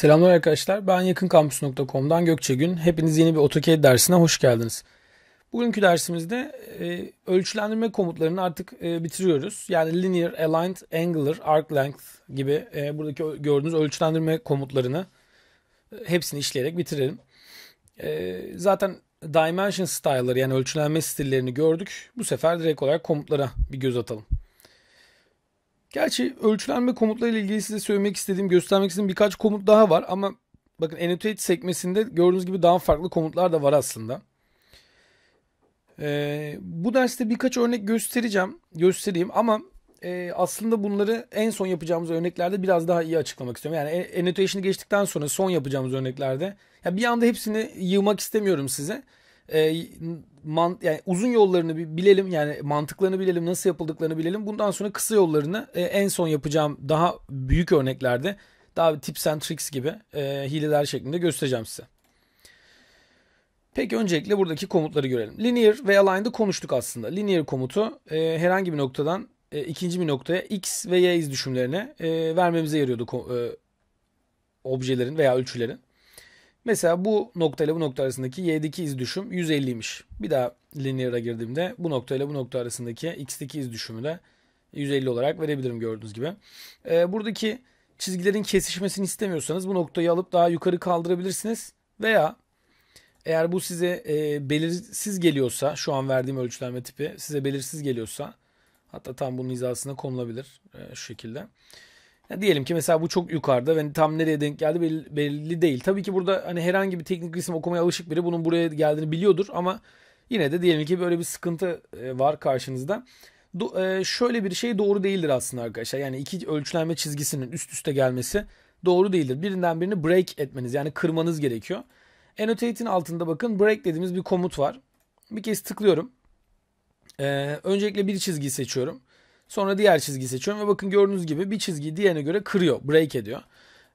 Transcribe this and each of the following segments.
Selamlar arkadaşlar. Ben yakınkampüs.com'dan Gökçe Gün. Hepiniz yeni bir AutoCAD dersine hoş geldiniz. Bugünkü dersimizde e, ölçülendirme komutlarını artık e, bitiriyoruz. Yani linear, aligned, angular, arc length gibi e, buradaki gördüğünüz ölçülendirme komutlarını e, hepsini işleyerek bitirelim. E, zaten dimension style'ları yani ölçülenme stillerini gördük. Bu sefer direkt olarak komutlara bir göz atalım. Gerçi ölçülenme komutlarıyla ilgili size söylemek istediğim, göstermek istediğim birkaç komut daha var ama bakın annotate sekmesinde gördüğünüz gibi daha farklı komutlar da var aslında. Ee, bu derste birkaç örnek göstereceğim, göstereyim ama e, aslında bunları en son yapacağımız örneklerde biraz daha iyi açıklamak istiyorum. Yani annotation'ı geçtikten sonra son yapacağımız örneklerde ya bir anda hepsini yığmak istemiyorum size e, man, yani uzun yollarını bilelim yani mantıklarını bilelim nasıl yapıldıklarını bilelim. Bundan sonra kısa yollarını e, en son yapacağım daha büyük örneklerde daha tips and tricks gibi e, hileler şeklinde göstereceğim size. Peki öncelikle buradaki komutları görelim. Linear ve aligned'ı konuştuk aslında. Linear komutu e, herhangi bir noktadan e, ikinci bir noktaya x ve y izdüşümlerini e, vermemize yarıyordu e, objelerin veya ölçülerin. Mesela bu noktayla bu nokta arasındaki y'deki iz düşüm 150'ymiş. Bir daha linear'a girdiğimde bu noktayla bu nokta arasındaki x'teki iz düşümü de 150 olarak verebilirim gördüğünüz gibi. Ee, buradaki çizgilerin kesişmesini istemiyorsanız bu noktayı alıp daha yukarı kaldırabilirsiniz. Veya eğer bu size e, belirsiz geliyorsa şu an verdiğim ölçülenme tipi size belirsiz geliyorsa hatta tam bunun hizasına konulabilir e, şu şekilde. Ya diyelim ki mesela bu çok yukarıda ve yani tam nereye denk geldi belli, belli değil. Tabii ki burada hani herhangi bir teknik isim okumaya alışık biri bunun buraya geldiğini biliyordur ama yine de diyelim ki böyle bir sıkıntı e, var karşınızda. Do, e, şöyle bir şey doğru değildir aslında arkadaşlar. Yani iki ölçülenme çizgisinin üst üste gelmesi doğru değildir. Birinden birini break etmeniz yani kırmanız gerekiyor. Annotate'in altında bakın break dediğimiz bir komut var. Bir kez tıklıyorum. Ee, öncelikle bir çizgiyi seçiyorum. Sonra diğer çizgi seçiyorum ve bakın gördüğünüz gibi bir çizgi diğerine göre kırıyor, break ediyor.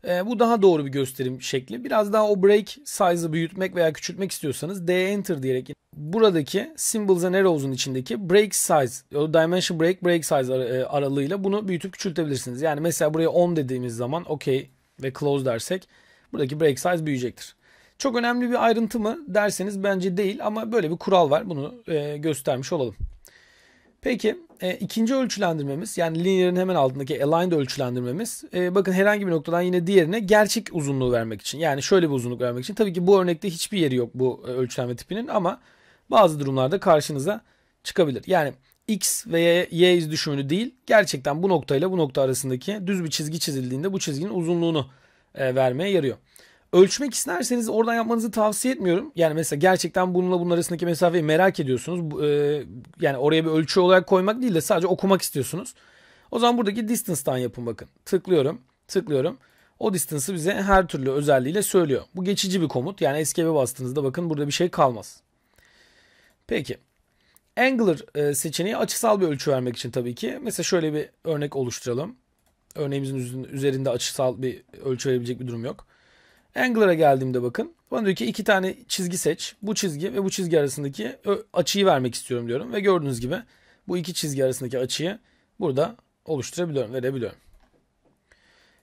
E, bu daha doğru bir gösterim şekli. Biraz daha o break size'ı büyütmek veya küçültmek istiyorsanız D enter diyerek buradaki symbols and arrows'un içindeki break size, o dimension break break size ar e, aralığıyla bunu büyütüp küçültebilirsiniz. Yani mesela buraya 10 dediğimiz zaman okay ve close dersek buradaki break size büyüyecektir. Çok önemli bir ayrıntı mı derseniz bence değil ama böyle bir kural var. Bunu e, göstermiş olalım. Peki e, ikinci ölçülendirmemiz yani linear'ın hemen altındaki aligned ölçülendirmemiz e, bakın herhangi bir noktadan yine diğerine gerçek uzunluğu vermek için yani şöyle bir uzunluk vermek için tabii ki bu örnekte hiçbir yeri yok bu e, ölçülenme tipinin ama bazı durumlarda karşınıza çıkabilir. Yani X ve Y, y düşümünü değil gerçekten bu noktayla bu nokta arasındaki düz bir çizgi çizildiğinde bu çizginin uzunluğunu e, vermeye yarıyor. Ölçmek isterseniz oradan yapmanızı tavsiye etmiyorum. Yani mesela gerçekten bununla bunun arasındaki mesafeyi merak ediyorsunuz. Ee, yani oraya bir ölçü olarak koymak değil de sadece okumak istiyorsunuz. O zaman buradaki distance'tan yapın bakın. Tıklıyorum, tıklıyorum. O distance'ı bize her türlü özelliğiyle söylüyor. Bu geçici bir komut. Yani escape'e bastığınızda bakın burada bir şey kalmaz. Peki. Angler e, seçeneği açısal bir ölçü vermek için tabii ki. Mesela şöyle bir örnek oluşturalım. Örneğimizin üzerinde açısal bir ölçü verebilecek bir durum yok. Angler'a geldiğimde bakın. Bana diyor ki iki tane çizgi seç. Bu çizgi ve bu çizgi arasındaki açıyı vermek istiyorum diyorum. Ve gördüğünüz gibi bu iki çizgi arasındaki açıyı burada oluşturabiliyorum, verebiliyorum.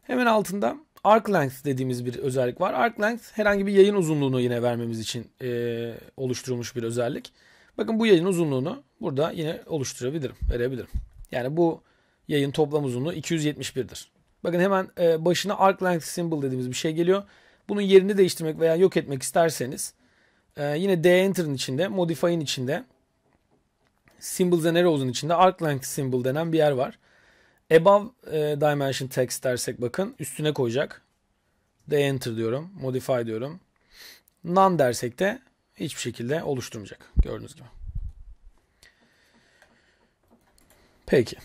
Hemen altında arc length dediğimiz bir özellik var. Arc length herhangi bir yayın uzunluğunu yine vermemiz için e, oluşturulmuş bir özellik. Bakın bu yayın uzunluğunu burada yine oluşturabilirim, verebilirim. Yani bu yayın toplam uzunluğu 271'dir. Bakın hemen e, başına arc length symbol dediğimiz bir şey geliyor. Bunun yerini değiştirmek veya yok etmek isterseniz e, yine d-enter'ın içinde, modify'ın içinde symbols and arrows'un içinde Length symbol denen bir yer var. Above e, dimension text dersek bakın üstüne koyacak. D-enter diyorum, modify diyorum. None dersek de hiçbir şekilde oluşturmayacak gördüğünüz gibi. Peki.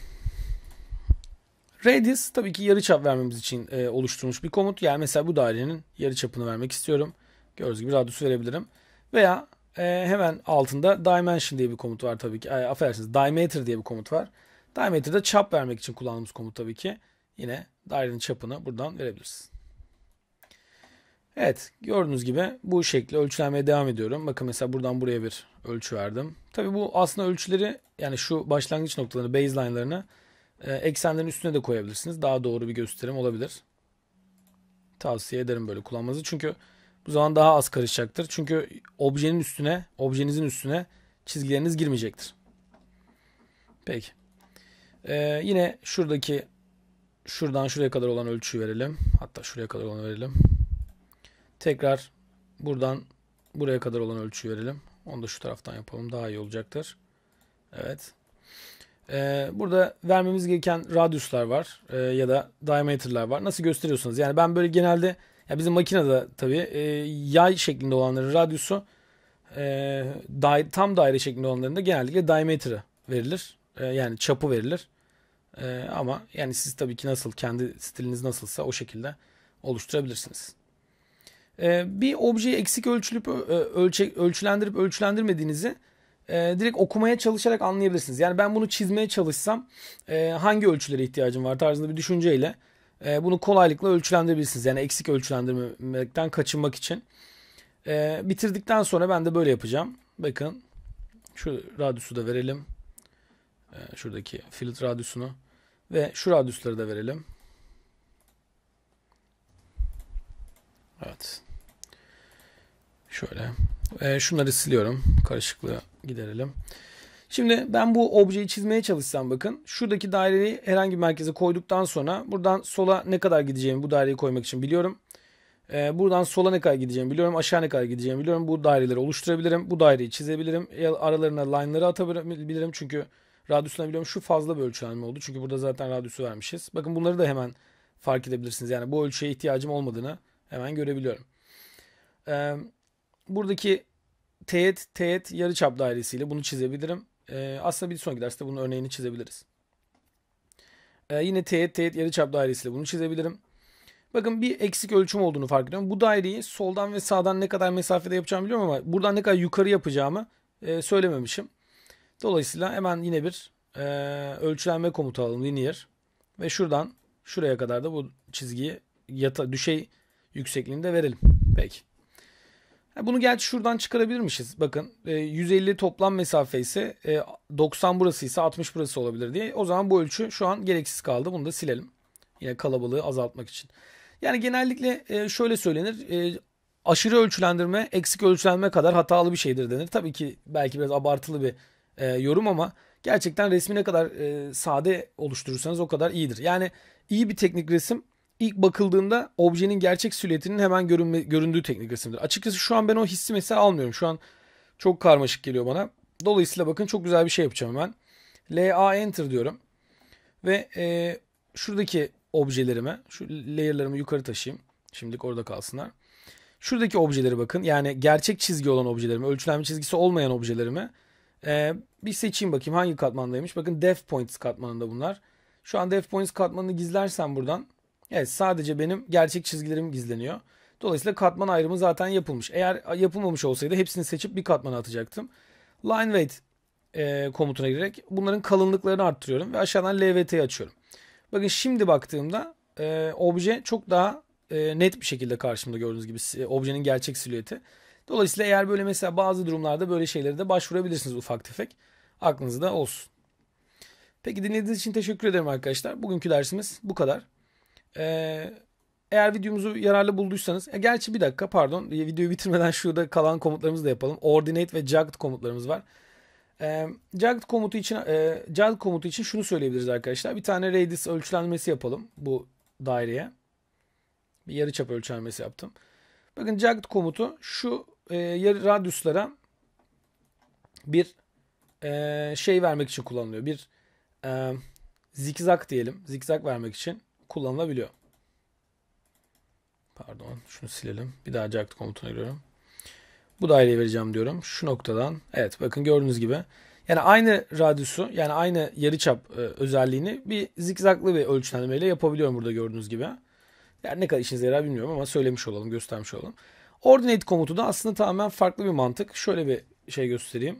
Radius tabii ki yarı çap vermemiz için e, oluşturmuş bir komut. Yani mesela bu dairenin yarı çapını vermek istiyorum. Gördüğünüz gibi radius verebilirim. Veya e, hemen altında dimension diye bir komut var tabii ki. E, affedersiniz diameter diye bir komut var. diameter Diameter'da çap vermek için kullandığımız komut tabii ki. Yine dairenin çapını buradan verebiliriz. Evet gördüğünüz gibi bu şekli ölçülenmeye devam ediyorum. Bakın mesela buradan buraya bir ölçü verdim. Tabii bu aslında ölçüleri yani şu başlangıç noktalarını baseline'larını ee, eksenlerin üstüne de koyabilirsiniz. Daha doğru bir gösterim olabilir. Tavsiye ederim böyle kullanmanızı. Çünkü bu zaman daha az karışacaktır. Çünkü objenin üstüne, objenizin üstüne çizgileriniz girmeyecektir. Peki. Ee, yine şuradaki şuradan şuraya kadar olan ölçüyü verelim. Hatta şuraya kadar olan verelim. Tekrar buradan buraya kadar olan ölçüyü verelim. Onu da şu taraftan yapalım. Daha iyi olacaktır. Evet. Ee, burada vermemiz gereken radyuslar var e, ya da diameter'lar var. Nasıl gösteriyorsunuz? Yani ben böyle genelde ya bizim makinede tabii e, yay şeklinde olanların radyosu e, tam daire şeklinde olanların da genellikle diameter'ı verilir. yani çapı verilir. ama yani siz tabii ki nasıl kendi stiliniz nasılsa o şekilde oluşturabilirsiniz. bir objeyi eksik ölçülüp ölçe, ölçülendirip ölçülendirmediğinizi e, direkt okumaya çalışarak anlayabilirsiniz. Yani ben bunu çizmeye çalışsam e, hangi ölçülere ihtiyacım var tarzında bir düşünceyle e, bunu kolaylıkla ölçülendirebilirsiniz. Yani eksik ölçülendirmekten kaçınmak için. E, bitirdikten sonra ben de böyle yapacağım. Bakın şu radyusu da verelim. E, şuradaki filt radyusunu ve şu radyusları da verelim. Evet. Şöyle. E, şunları siliyorum. Karışıklığı giderelim. Şimdi ben bu objeyi çizmeye çalışsam bakın. Şuradaki daireyi herhangi bir merkeze koyduktan sonra buradan sola ne kadar gideceğimi bu daireyi koymak için biliyorum. Ee, buradan sola ne kadar gideceğimi biliyorum. Aşağı ne kadar gideceğimi biliyorum. Bu daireleri oluşturabilirim. Bu daireyi çizebilirim. Aralarına line'ları atabilirim. Çünkü radyüsüne biliyorum şu fazla bir ölçü alma oldu. Çünkü burada zaten radyüsü vermişiz. Bakın bunları da hemen fark edebilirsiniz. Yani bu ölçüye ihtiyacım olmadığını hemen görebiliyorum. Ee, buradaki teğet teğet çap dairesiyle bunu çizebilirim. E, aslında bir sonraki derste bunun örneğini çizebiliriz. E, yine teğet teğet çap dairesiyle bunu çizebilirim. Bakın bir eksik ölçüm olduğunu fark ediyorum. Bu daireyi soldan ve sağdan ne kadar mesafede yapacağımı biliyorum ama buradan ne kadar yukarı yapacağımı e, söylememişim. Dolayısıyla hemen yine bir e, ölçülenme komutu alalım linear. Ve şuradan şuraya kadar da bu çizgiyi yata, düşey yüksekliğinde verelim. Peki. Bunu gerçi şuradan çıkarabilirmişiz. Bakın 150 e, toplam mesafe ise 90 e, burası ise 60 burası olabilir diye. O zaman bu ölçü şu an gereksiz kaldı. Bunu da silelim. Yine kalabalığı azaltmak için. Yani genellikle e, şöyle söylenir. Aşırı ölçülendirme eksik ölçülendirme kadar hatalı bir şeydir denir. Tabii ki belki biraz abartılı bir yorum ama gerçekten resmi ne kadar sade oluşturursanız o kadar iyidir. Yani iyi bir teknik resim ilk bakıldığında objenin gerçek silüetinin hemen görünme, göründüğü teknik resimdir. Açıkçası şu an ben o hissi mesela almıyorum. Şu an çok karmaşık geliyor bana. Dolayısıyla bakın çok güzel bir şey yapacağım ben. LA Enter diyorum. Ve e, şuradaki objelerime, şu layer'larımı yukarı taşıyayım. Şimdilik orada kalsınlar. Şuradaki objeleri bakın. Yani gerçek çizgi olan objelerimi, ölçülenme çizgisi olmayan objelerimi e, bir seçeyim bakayım hangi katmandaymış. Bakın Dev Points katmanında bunlar. Şu an Dev Points katmanını gizlersem buradan Evet sadece benim gerçek çizgilerim gizleniyor. Dolayısıyla katman ayrımı zaten yapılmış. Eğer yapılmamış olsaydı hepsini seçip bir katmana atacaktım. Line weight e, komutuna girerek bunların kalınlıklarını arttırıyorum ve aşağıdan LVT'yi açıyorum. Bakın şimdi baktığımda e, obje çok daha e, net bir şekilde karşımda gördüğünüz gibi e, objenin gerçek silüeti. Dolayısıyla eğer böyle mesela bazı durumlarda böyle şeylere de başvurabilirsiniz ufak tefek. Aklınızda olsun. Peki dinlediğiniz için teşekkür ederim arkadaşlar. Bugünkü dersimiz bu kadar. Ee, eğer videomuzu yararlı bulduysanız, ya e, gerçi bir dakika pardon e, videoyu bitirmeden şurada kalan komutlarımızı da yapalım. Ordinate ve Jagged komutlarımız var. E, jugged komutu için e, jugged komutu için şunu söyleyebiliriz arkadaşlar. Bir tane radius ölçülenmesi yapalım bu daireye. Bir yarıçap ölçülenmesi yaptım. Bakın Jagged komutu şu e, yarı radyuslara bir e, şey vermek için kullanılıyor. Bir e, zikzak diyelim. Zikzak vermek için kullanılabiliyor. Pardon şunu silelim. Bir daha Jack komutuna giriyorum. Bu daireyi vereceğim diyorum. Şu noktadan evet bakın gördüğünüz gibi yani aynı radyusu yani aynı yarıçap e, özelliğini bir zikzaklı bir ölçülenmeyle yapabiliyorum burada gördüğünüz gibi. Yani ne kadar işinize yarar bilmiyorum ama söylemiş olalım, göstermiş olalım. Ordinate komutu da aslında tamamen farklı bir mantık. Şöyle bir şey göstereyim.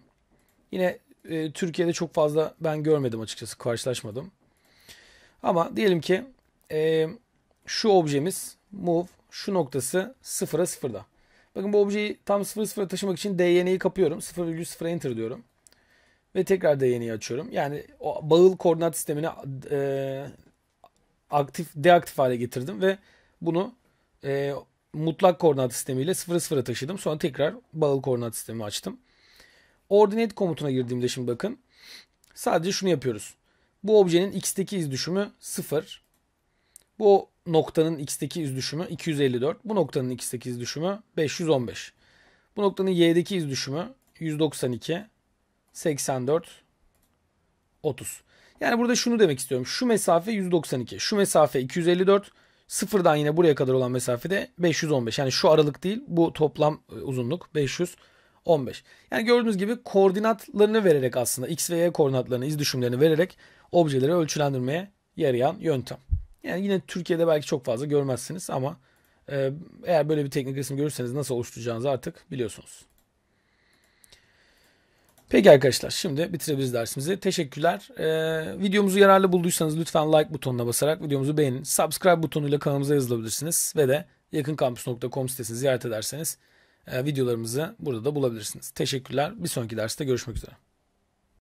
Yine e, Türkiye'de çok fazla ben görmedim açıkçası, karşılaşmadım. Ama diyelim ki e, şu objemiz move şu noktası sıfıra sıfırda. Bakın bu objeyi tam 0'a 0'a taşımak için DYN'yi kapıyorum. 0,0 enter diyorum. Ve tekrar DYN'yi açıyorum. Yani o bağıl koordinat sistemini e, aktif deaktif hale getirdim ve bunu e, mutlak koordinat sistemiyle sıfıra 0'a taşıdım. Sonra tekrar bağıl koordinat sistemi açtım. Ordinate komutuna girdiğimde şimdi bakın. Sadece şunu yapıyoruz. Bu objenin x'teki iz düşümü 0. Bu noktanın x'teki iz düşümü 254. Bu noktanın x'teki iz düşümü 515. Bu noktanın y'deki iz düşümü 192, 84, 30. Yani burada şunu demek istiyorum. Şu mesafe 192, şu mesafe 254, sıfırdan yine buraya kadar olan mesafede 515. Yani şu aralık değil, bu toplam e, uzunluk 515. Yani gördüğünüz gibi koordinatlarını vererek aslında x ve y koordinatlarını, iz düşümlerini vererek objeleri ölçülendirmeye yarayan yöntem. Yani yine Türkiye'de belki çok fazla görmezsiniz ama e, eğer böyle bir teknik resim görürseniz nasıl oluşturacağınızı artık biliyorsunuz. Peki arkadaşlar şimdi bitirebiliriz dersimizi. Teşekkürler. Ee, videomuzu yararlı bulduysanız lütfen like butonuna basarak videomuzu beğenin. Subscribe butonuyla kanalımıza yazılabilirsiniz ve de yakınkampüs.com sitesini ziyaret ederseniz e, videolarımızı burada da bulabilirsiniz. Teşekkürler. Bir sonraki derste görüşmek üzere.